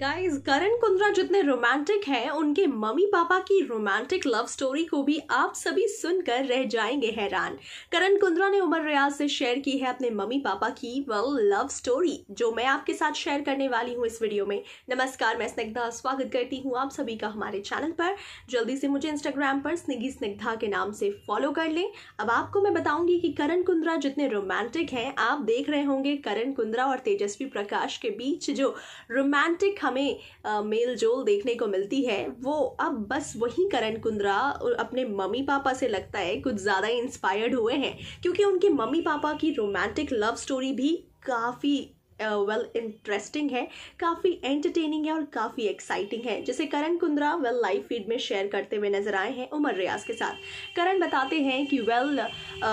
guys करण कुंद्रा जितने romantic हैं उनके मम्मी पापा की रोमांटिक लव स्टोरी को भी आप सभी सुनकर रह जाएंगे हैरान करण कुंद्रा ने उमर रियाज से शेयर की है अपने मम्मी पापा की वेल लव स्टोरी जो मैं आपके साथ शेयर करने वाली हूँ इस वीडियो में नमस्कार मैं स्निग्धा स्वागत करती हूँ आप सभी का हमारे चैनल पर जल्दी से मुझे इंस्टाग्राम पर स्निगी स्निग्धा के नाम से फॉलो कर लें अब आपको मैं बताऊंगी कि करण कुंद्रा जितने रोमांटिक हैं आप देख रहे होंगे करण कुंद्रा और तेजस्वी प्रकाश के बीच जो रोमांटिक एक हमें मेल जोल देखने को मिलती है वो अब बस वही करण कुंद्रा अपने मम्मी पापा से लगता है कुछ ज़्यादा इंस्पायर्ड हुए हैं क्योंकि उनके मम्मी पापा की रोमांटिक लव स्टोरी भी काफ़ी वेल इंटरेस्टिंग है काफ़ी एंटरटेनिंग है और काफ़ी एक्साइटिंग है जिसे Karan Kundra well live feed में शेयर करते हुए नजर आए हैं उमर रियाज के साथ करण बताते हैं कि वेल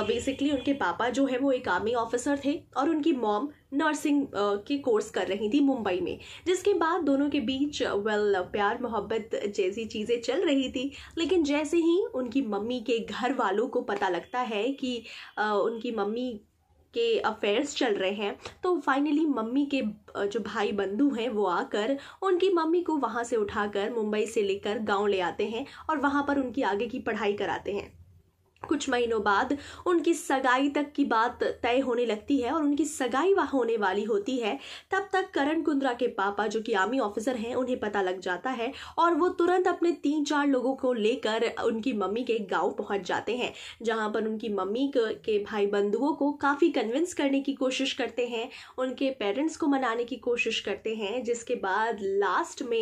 बेसिकली उनके पापा जो है वो एक आर्मी ऑफिसर थे और उनकी मॉम नर्सिंग के कोर्स कर रही थी मुंबई में जिसके बाद दोनों के बीच वेल प्यार मोहब्बत जैसी चीज़ें चल रही थी लेकिन जैसे ही उनकी मम्मी के घर वालों को पता लगता है कि उनकी मम्मी के अफेयर्स चल रहे हैं तो फाइनली मम्मी के जो भाई बंधु हैं वो आकर उनकी मम्मी को वहाँ से उठाकर मुंबई से लेकर गांव ले आते हैं और वहाँ पर उनकी आगे की पढ़ाई कराते हैं कुछ महीनों बाद उनकी सगाई तक की बात तय होने लगती है और उनकी सगाई वह होने वाली होती है तब तक करण कुंद्रा के पापा जो कि आर्मी ऑफिसर हैं उन्हें पता लग जाता है और वो तुरंत अपने तीन चार लोगों को लेकर उनकी मम्मी के गांव पहुंच जाते हैं जहां पर उनकी मम्मी के भाई बंधुओं को काफ़ी कन्विंस करने की कोशिश करते हैं उनके पेरेंट्स को मनाने की कोशिश करते हैं जिसके बाद लास्ट में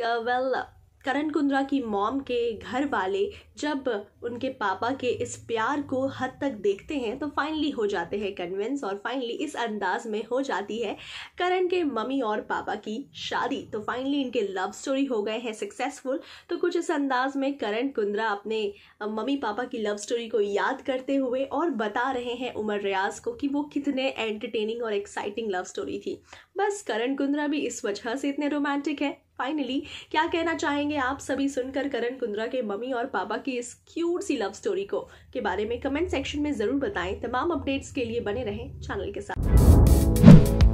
well uh, well, Karan Kundra की मॉम के घर वाले जब उनके पापा के इस प्यार को हद तक देखते हैं तो फाइनली हो जाते हैं कन्विंस और फाइनली इस अंदाज में हो जाती है करण के मम्मी और पापा की शादी तो फाइनली इनके लव स्टोरी हो गए हैं सक्सेसफुल तो कुछ इस अंदाज में करण कुंद्रा अपने मम्मी पापा की लव स्टोरी को याद करते हुए और बता रहे हैं उमर रियाज को कि वो कितने एंटरटेनिंग और एक्साइटिंग लव स्टोरी थी बस करण कुंद्रा भी इस वजह से इतने रोमांटिक है फाइनली क्या कहना चाहेंगे आप सभी सुनकर करण कुंद्रा के मम्मी और पापा की इस क्यूट सी लव स्टोरी को के बारे में कमेंट सेक्शन में ज़रूर बताएं तमाम अपडेट्स के लिए बने रहें चैनल के साथ